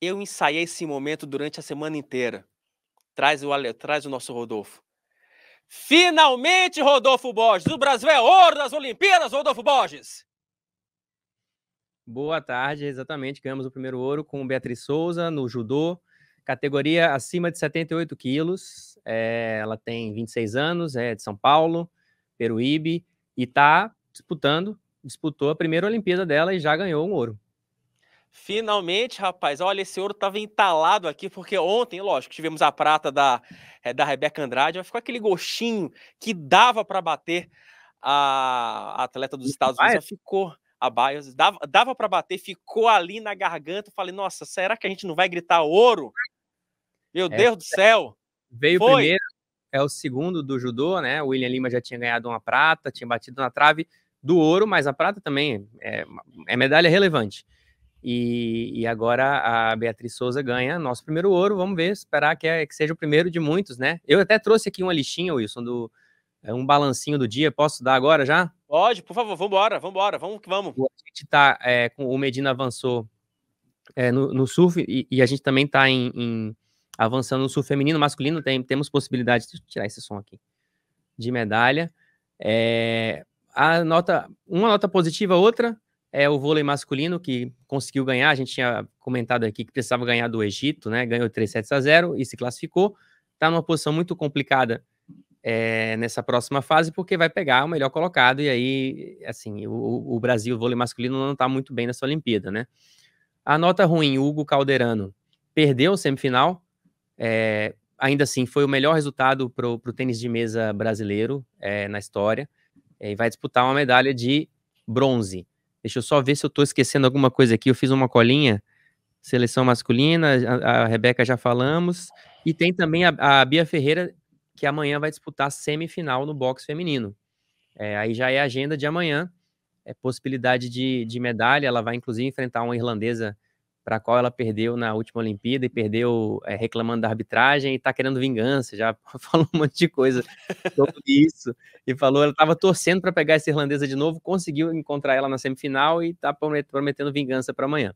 Eu ensaiei esse momento durante a semana inteira. Traz o, traz o nosso Rodolfo. Finalmente, Rodolfo Borges. O Brasil é ouro das Olimpíadas, Rodolfo Borges. Boa tarde, exatamente. Ganhamos o primeiro ouro com Beatriz Souza no judô, categoria acima de 78 quilos. É, ela tem 26 anos, é de São Paulo, Peruíbe, e está disputando, disputou a primeira Olimpíada dela e já ganhou um ouro. Finalmente, rapaz, olha, esse ouro estava entalado aqui, porque ontem, lógico, tivemos a prata da, é, da Rebeca Andrade, mas ficou aquele gostinho que dava para bater a, a, atleta dos Estados Unidos, mas ficou a Bios, dava, dava para bater, ficou ali na garganta. Falei, nossa, será que a gente não vai gritar ouro? Meu é, Deus do é. céu! Veio Foi. primeiro, é o segundo do judô, né? O William Lima já tinha ganhado uma prata, tinha batido na trave do ouro, mas a prata também é, é medalha relevante. E, e, agora a Beatriz Souza ganha nosso primeiro ouro. Vamos ver, esperar que, é, que seja o primeiro de muitos, né? Eu até trouxe aqui uma listinha, Wilson, do é, um balancinho do dia. Posso dar agora já? Pode, por favor, vambora, vambora, vamos que vamos. A gente tá é, com o Medina avançou é, no, no, surf e, e, a gente também tá em, em, avançando no surf feminino, masculino. Tem, temos possibilidade, de tirar esse som aqui, de medalha. É, a nota, uma nota positiva, outra é o vôlei masculino que conseguiu ganhar. A gente tinha comentado aqui que precisava ganhar do Egito, né? Ganhou 3 sets a 0 e se classificou. Está numa posição muito complicada é, nessa próxima fase, porque vai pegar o melhor colocado. E aí, assim, o, o Brasil, o vôlei masculino, não está muito bem nessa Olimpíada, né? A nota ruim, Hugo Calderano perdeu o semifinal. É, ainda assim, foi o melhor resultado para o tênis de mesa brasileiro é, na história. É, e vai disputar uma medalha de bronze. Deixa eu só ver se eu estou esquecendo alguma coisa aqui. Eu fiz uma colinha. Seleção masculina, a, a Rebeca já falamos. E tem também a, a, Bia Ferreira, que amanhã vai disputar semifinal no boxe feminino. É, aí já é a agenda de amanhã. É possibilidade de, de medalha. Ela vai, inclusive, enfrentar uma irlandesa para a qual ela perdeu na última Olimpíada e perdeu é, reclamando da arbitragem e está querendo vingança. Já falou um monte de coisa sobre isso. E falou, ela estava torcendo para pegar essa irlandesa de novo, conseguiu encontrar ela na semifinal e está prometendo vingança para amanhã.